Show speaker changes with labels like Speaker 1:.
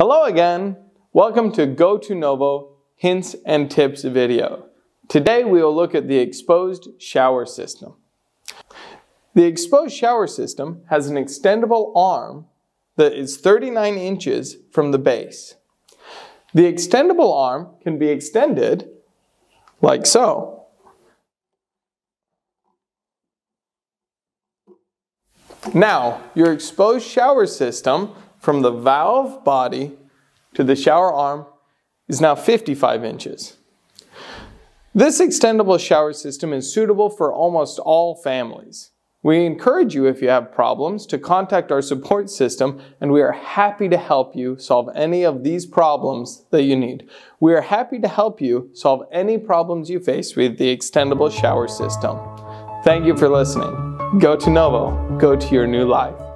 Speaker 1: Hello again! Welcome to Go to Novo Hints and Tips video. Today we will look at the exposed shower system. The exposed shower system has an extendable arm that is 39 inches from the base. The extendable arm can be extended like so. Now, your exposed shower system from the valve body to the shower arm is now 55 inches. This extendable shower system is suitable for almost all families. We encourage you, if you have problems, to contact our support system, and we are happy to help you solve any of these problems that you need. We are happy to help you solve any problems you face with the extendable shower system. Thank you for listening. Go to Novo, go to your new life.